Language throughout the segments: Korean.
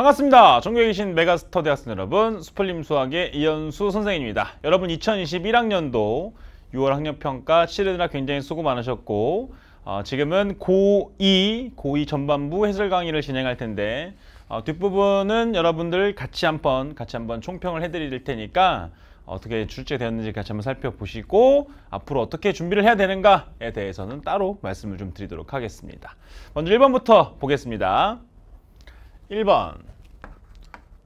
반갑습니다. 전교에 계신 메가스터 대학생 여러분, 수풀림 수학의 이현수 선생입니다 여러분 2021학년도 6월 학력평가 치르느라 굉장히 수고 많으셨고 어, 지금은 고2, 고2 전반부 해설 강의를 진행할 텐데 어, 뒷부분은 여러분들 같이 한번 같이 한번 총평을 해드릴 테니까 어떻게 출제되었는지 같이 한번 살펴보시고 앞으로 어떻게 준비를 해야 되는가에 대해서는 따로 말씀을 좀 드리도록 하겠습니다. 먼저 1번부터 보겠습니다. 1번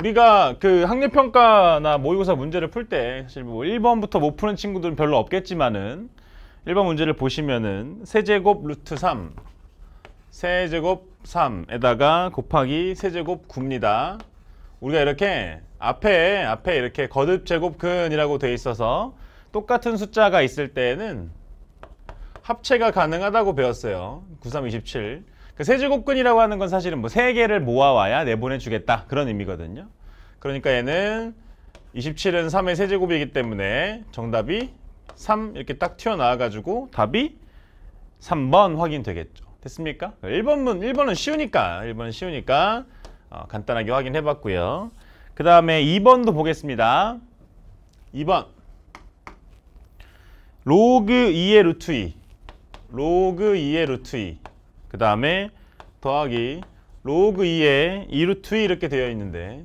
우리가 그 학력평가나 모의고사 문제를 풀 때 사실 뭐 1번부터 못 푸는 친구들은 별로 없겠지만은 1번 문제를 보시면은 세제곱 루트 3 세제곱 3에다가 곱하기 세제곱 9입니다 우리가 이렇게 앞에 앞에 이렇게 거듭 제곱근이라고 돼 있어서 똑같은 숫자가 있을 때에는 합체가 가능하다고 배웠어요 9327그 세제곱근이라고 하는 건 사실은 뭐 세 개를 모아와야 내보내주겠다 그런 의미거든요. 그러니까 얘는 27은 3의 세제곱이기 때문에 정답이 3 이렇게 딱 튀어나와가지고 답이 3번 확인되겠죠. 됐습니까? 1번은, 1번은 쉬우니까 1번은 쉬우니까 어, 간단하게 확인해봤고요. 그 다음에 2번도 보겠습니다. 2번 로그 2의 루트 2 로그 2의 루트 2그 다음에 더하기 로그 2에 2루트 2 이렇게 되어 있는데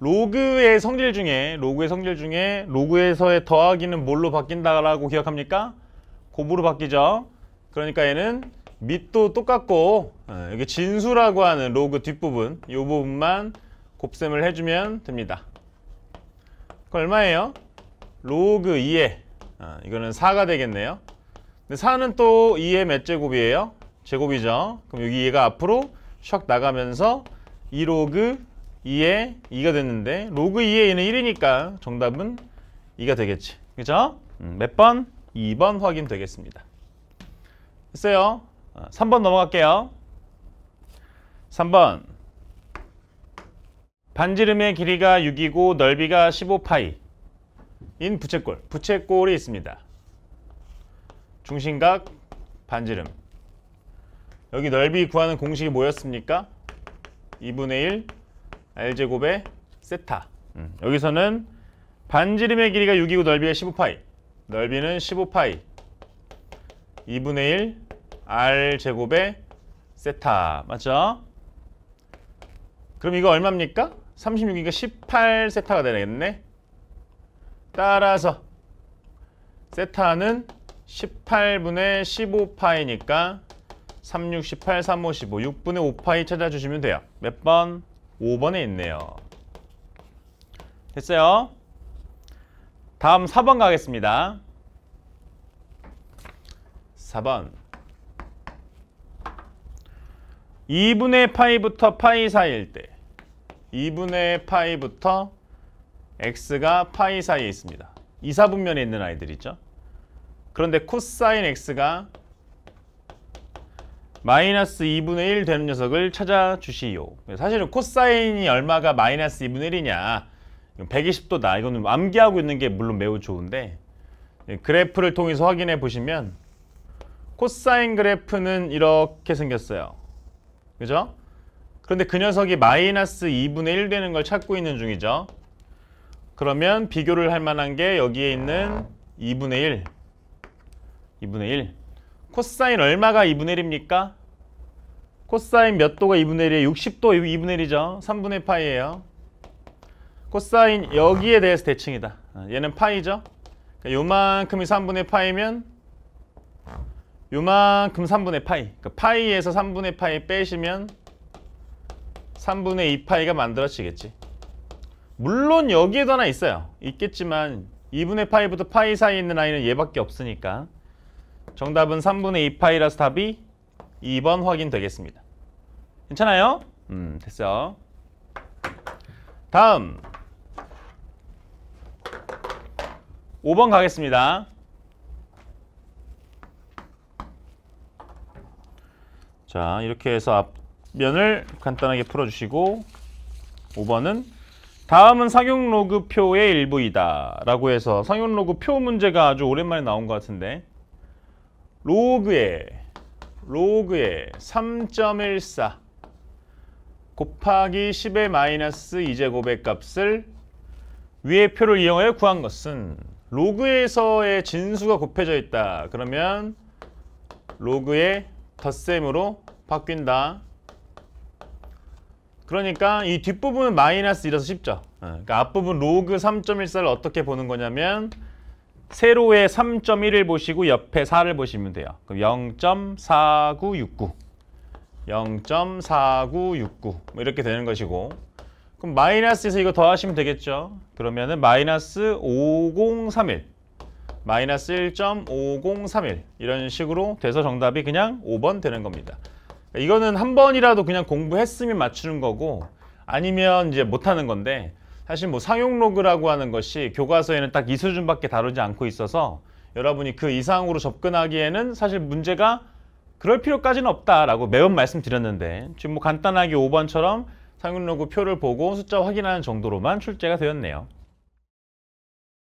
로그의 성질 중에 로그의 성질 중에 로그에서의 더하기는 뭘로 바뀐다라고 기억합니까? 곱으로 바뀌죠. 그러니까 얘는 밑도 똑같고 여기 어, 진수라고 하는 로그 뒷부분 이 부분만 곱셈을 해주면 됩니다. 그 얼마예요? 로그 2에 어, 이거는 4가 되겠네요. 근데 4는 또 2의 몇 제곱이에요? 제곱이죠. 그럼 여기 얘가 앞으로 샥 나가면서 2로그 2에 2가 됐는데 로그 2에 얘는 1이니까 정답은 2가 되겠지. 그죠? 음, 몇 번? 2번 확인 되겠습니다. 됐어요. 3번 아, 넘어갈게요. 3번 반지름의 길이가 6이고 넓이가 15파이 인 부채꼴. 부채꼴이 있습니다. 중심각, 반지름. 여기 넓이 구하는 공식이 뭐였습니까? 2분의 1 R제곱의 세타 음. 여기서는 반지름의 길이가 6이고 넓이가 15파이 넓이는 15파이 2분의 1 R제곱의 세타 맞죠? 그럼 이거 얼마입니까? 36이니까 18세타가 되겠네 따라서 세타는 18분의 15파이니까 36, 8 35, 5 6분의 5파이 찾아주시면 돼요 몇 번? 5번에 있네요 됐어요 다음 4번 가겠습니다 4번 2분의 파이부터 파이 사이일 때 2분의 파이부터 x가 파이 사이에 있습니다 이사분면에 있는 아이들이죠 그런데 코사인 x가 마이너스 2분의 1 되는 녀석을 찾아주시오. 사실은 코사인이 얼마가 마이너스 2분의 1이냐 120도다. 이거는 암기하고 있는 게 물론 매우 좋은데 예, 그래프를 통해서 확인해 보시면 코사인 그래프는 이렇게 생겼어요. 그죠? 그런데 그 녀석이 마이너스 2분의 1 되는 걸 찾고 있는 중이죠. 그러면 비교를 할 만한 게 여기에 있는 2분의 1 2분의 1 코사인 얼마가 2분의 1입니까? 코사인 몇 도가 2분의 1이에요? 60도 2분의 1이죠. 3분의 파이예요. 코사인 여기에 대해서 대칭이다. 아, 얘는 파이죠. 그러니까 요만큼이 3분의 파이면 요만큼 3분의 파이. 그러니까 파이에서 3분의 파이 빼시면 3분의 2 파이가 만들어지겠지. 물론 여기에도 하나 있어요. 있겠지만 2분의 파이부터 파이 사이에 있는 라인은 얘밖에 없으니까 정답은 3분의 2파이라서 답이 2번 확인되겠습니다. 괜찮아요? 음, 됐어. 다음 5번 가겠습니다. 자, 이렇게 해서 앞면을 간단하게 풀어주시고 5번은 다음은 상용 로그 표의 일부이다 라고 해서 상용 로그 표 문제가 아주 오랜만에 나온 것 같은데 로그에 로그에 3.14 곱하기 10의 마이너스 2제곱의 값을 위의 표를 이용하여 구한 것은 로그에서의 진수가 곱해져 있다. 그러면 로그의 덧셈으로 바뀐다. 그러니까 이 뒷부분은 마이너스 1에서 10죠. 어, 그러니까 앞부분 로그 3.14를 어떻게 보는 거냐면 세로의 3.1을 보시고 옆에 4를 보시면 돼요. 그럼 0.4969, 0.4969뭐 이렇게 되는 것이고 그럼 마이너스에서 이거 더하시면 되겠죠. 그러면은 마이너스 5031, 마이너스 1.5031 이런 식으로 돼서 정답이 그냥 5번 되는 겁니다. 그러니까 이거는 한 번이라도 그냥 공부했으면 맞추는 거고 아니면 이제 못하는 건데 사실 뭐 상용 로그라고 하는 것이 교과서에는 딱 이 수준밖에 다루지 않고 있어서 여러분이 그 이상으로 접근하기에는 사실 문제가 그럴 필요까지는 없다라고 매번 말씀드렸는데 지금 뭐 간단하게 5번처럼 상용 로그 표를 보고 숫자 확인하는 정도로만 출제가 되었네요.